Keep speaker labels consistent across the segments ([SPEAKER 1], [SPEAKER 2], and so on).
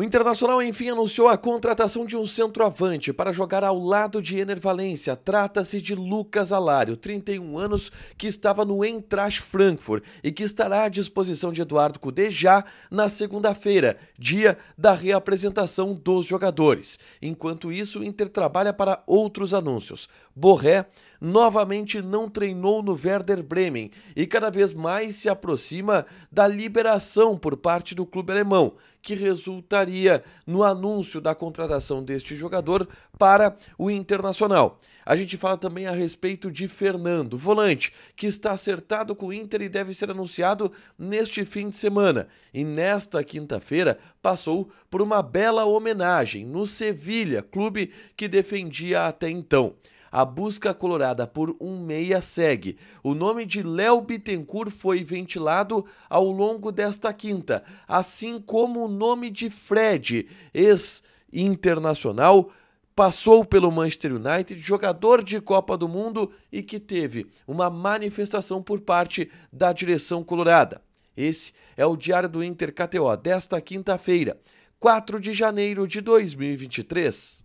[SPEAKER 1] O Internacional, enfim, anunciou a contratação de um centroavante para jogar ao lado de Ener Valência. Trata-se de Lucas Alário, 31 anos, que estava no Eintracht Frankfurt e que estará à disposição de Eduardo Cudê já na segunda-feira, dia da reapresentação dos jogadores. Enquanto isso, o Inter trabalha para outros anúncios. Borré novamente não treinou no Werder Bremen e cada vez mais se aproxima da liberação por parte do clube alemão, que resultaria no anúncio da contratação deste jogador para o Internacional. A gente fala também a respeito de Fernando, volante, que está acertado com o Inter e deve ser anunciado neste fim de semana. E nesta quinta-feira passou por uma bela homenagem no Sevilha, clube que defendia até então. A busca colorada por um meia segue. O nome de Léo Bittencourt foi ventilado ao longo desta quinta, assim como o nome de Fred, ex-internacional, passou pelo Manchester United, jogador de Copa do Mundo e que teve uma manifestação por parte da direção colorada. Esse é o Diário do Inter KTO desta quinta-feira, 4 de janeiro de 2023.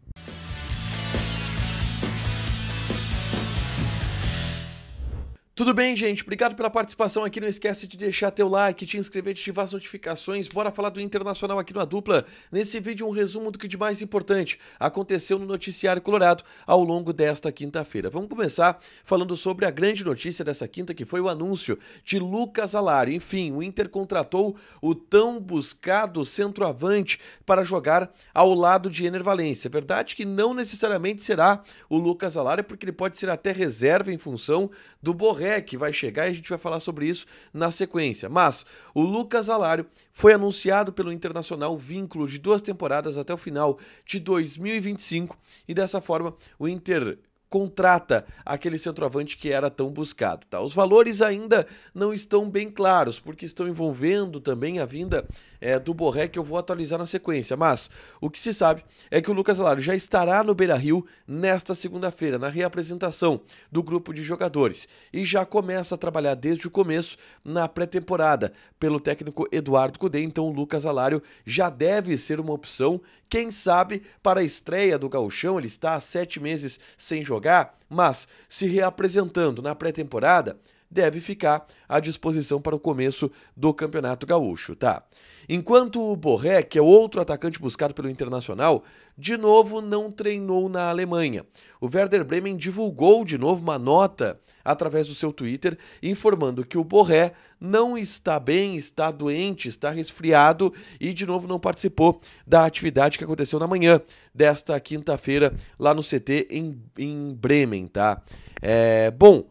[SPEAKER 1] Tudo bem, gente? Obrigado pela participação aqui. Não esquece de deixar teu like, te inscrever, te ativar as notificações. Bora falar do Internacional aqui na Dupla. Nesse vídeo, um resumo do que de mais importante aconteceu no noticiário colorado ao longo desta quinta-feira. Vamos começar falando sobre a grande notícia dessa quinta, que foi o anúncio de Lucas Alari. Enfim, o Inter contratou o tão buscado centroavante para jogar ao lado de Ener Valência. Verdade que não necessariamente será o Lucas Alari, porque ele pode ser até reserva em função do Borré REC é vai chegar e a gente vai falar sobre isso na sequência. Mas o Lucas Alário foi anunciado pelo Internacional vínculo de duas temporadas até o final de 2025 e dessa forma o Inter contrata aquele centroavante que era tão buscado. Tá? Os valores ainda não estão bem claros, porque estão envolvendo também a vinda é, do Borré, que eu vou atualizar na sequência. Mas o que se sabe é que o Lucas Alário já estará no Beira Rio nesta segunda-feira, na reapresentação do grupo de jogadores, e já começa a trabalhar desde o começo na pré-temporada pelo técnico Eduardo Cudê. Então o Lucas Alário já deve ser uma opção quem sabe para a estreia do Gauchão, ele está há sete meses sem jogar, mas se reapresentando na pré-temporada, deve ficar à disposição para o começo do Campeonato Gaúcho, tá? Enquanto o Borré, que é outro atacante buscado pelo Internacional, de novo não treinou na Alemanha. O Werder Bremen divulgou de novo uma nota através do seu Twitter informando que o Borré não está bem, está doente, está resfriado e de novo não participou da atividade que aconteceu na manhã desta quinta-feira lá no CT em, em Bremen, tá? É, bom,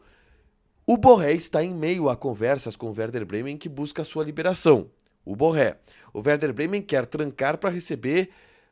[SPEAKER 1] o Borré está em meio a conversas com o Werder Bremen que busca sua liberação. O Borré. O Werder Bremen quer trancar para receber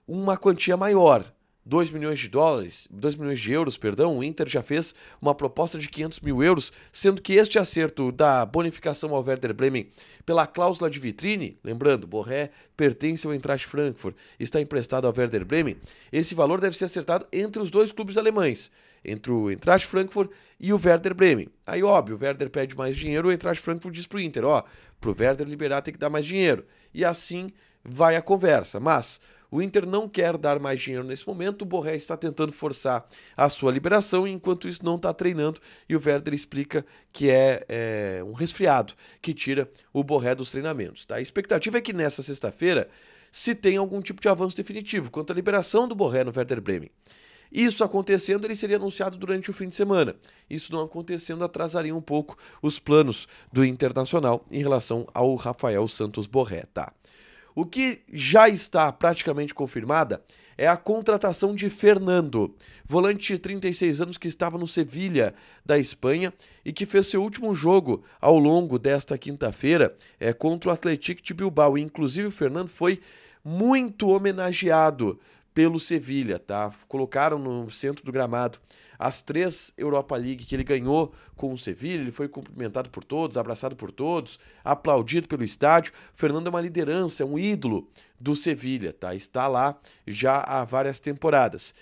[SPEAKER 1] uma quantia maior. 2 milhões de dólares, 2 milhões de euros, perdão, o Inter já fez uma proposta de 500 mil euros, sendo que este acerto da bonificação ao Werder Bremen pela cláusula de vitrine, lembrando, Borré pertence ao Eintracht Frankfurt, está emprestado ao Werder Bremen, esse valor deve ser acertado entre os dois clubes alemães, entre o Eintracht Frankfurt e o Werder Bremen. Aí, óbvio, o Werder pede mais dinheiro, o Eintracht Frankfurt diz pro Inter, ó, pro Werder liberar tem que dar mais dinheiro. E assim vai a conversa, mas... O Inter não quer dar mais dinheiro nesse momento, o Borré está tentando forçar a sua liberação, enquanto isso não está treinando, e o Werder explica que é, é um resfriado que tira o Borré dos treinamentos. Tá? A expectativa é que nessa sexta-feira se tenha algum tipo de avanço definitivo quanto à liberação do Borré no Werder Bremen. Isso acontecendo, ele seria anunciado durante o fim de semana. Isso não acontecendo atrasaria um pouco os planos do Internacional em relação ao Rafael Santos Borré, tá? O que já está praticamente confirmada é a contratação de Fernando, volante de 36 anos que estava no Sevilha da Espanha e que fez seu último jogo ao longo desta quinta-feira é, contra o Atlético de Bilbao. inclusive, o Fernando foi muito homenageado pelo Sevilha, tá? Colocaram no centro do gramado as três Europa League que ele ganhou com o Sevilha, ele foi cumprimentado por todos, abraçado por todos, aplaudido pelo estádio. Fernando é uma liderança, é um ídolo do Sevilha, tá? Está lá já há várias temporadas.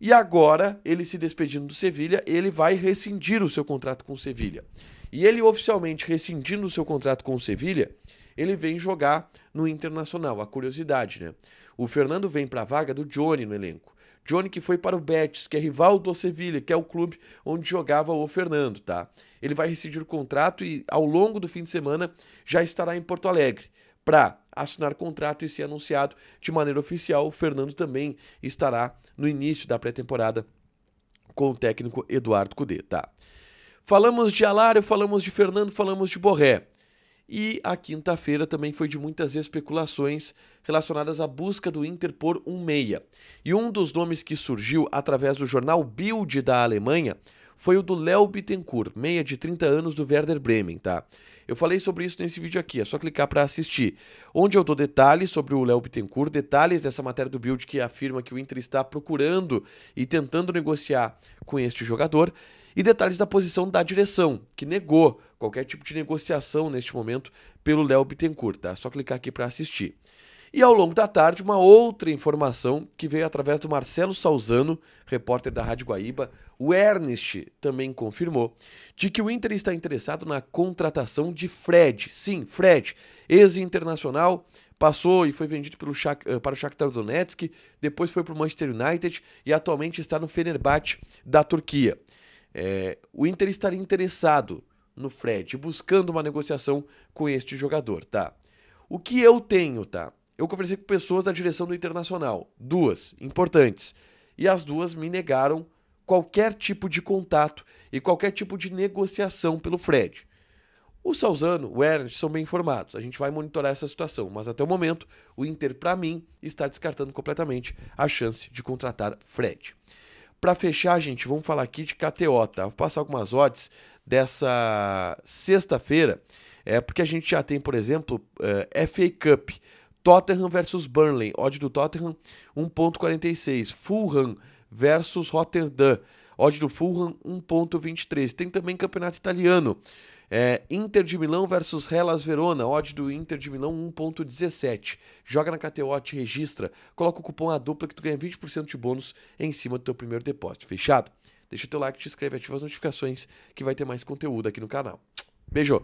[SPEAKER 1] E agora, ele se despedindo do Sevilha, ele vai rescindir o seu contrato com o Sevilha. E ele oficialmente rescindindo o seu contrato com o Sevilha, ele vem jogar no Internacional, a curiosidade, né? O Fernando vem para a vaga do Johnny no elenco. Johnny que foi para o Betis, que é rival do Sevilha, que é o clube onde jogava o Fernando, tá? Ele vai rescindir o contrato e ao longo do fim de semana já estará em Porto Alegre para assinar contrato e ser anunciado de maneira oficial. O Fernando também estará no início da pré-temporada com o técnico Eduardo Cudê, tá? Falamos de Alário, falamos de Fernando, falamos de Borré. E a quinta-feira também foi de muitas especulações relacionadas à busca do Inter por um meia. E um dos nomes que surgiu através do jornal Bild da Alemanha foi o do Léo Bittencourt, meia de 30 anos do Werder Bremen, tá? Eu falei sobre isso nesse vídeo aqui, é só clicar para assistir, onde eu dou detalhes sobre o Léo Bittencourt, detalhes dessa matéria do Build que afirma que o Inter está procurando e tentando negociar com este jogador, e detalhes da posição da direção, que negou qualquer tipo de negociação neste momento pelo Léo Bittencourt, tá? É só clicar aqui para assistir. E ao longo da tarde, uma outra informação que veio através do Marcelo Salzano, repórter da Rádio Guaíba. O Ernest também confirmou de que o Inter está interessado na contratação de Fred. Sim, Fred, ex-internacional, passou e foi vendido pelo Shak eh, para o Shakhtar Donetsk, depois foi para o Manchester United e atualmente está no Fenerbahçe da Turquia. É, o Inter estaria interessado no Fred, buscando uma negociação com este jogador, tá? O que eu tenho, tá? eu conversei com pessoas da direção do Internacional, duas importantes, e as duas me negaram qualquer tipo de contato e qualquer tipo de negociação pelo Fred. O Salzano, o Ernst são bem informados. A gente vai monitorar essa situação, mas até o momento o Inter, para mim, está descartando completamente a chance de contratar Fred. Para fechar, gente, vamos falar aqui de KTO, tá? Vou passar algumas odds dessa sexta-feira, é porque a gente já tem, por exemplo, uh, eh, FA Cup Tottenham versus Burnley, odd do Tottenham 1.46. Fulham versus Rotterdam, odd do Fulham 1.23. Tem também campeonato italiano. É, Inter de Milão versus Hellas Verona, odd do Inter de Milão 1.17. Joga na KTO, te registra, coloca o cupom A dupla que tu ganha 20% de bônus em cima do teu primeiro depósito. Fechado? Deixa teu like, te inscreve, ativa as notificações que vai ter mais conteúdo aqui no canal. Beijo!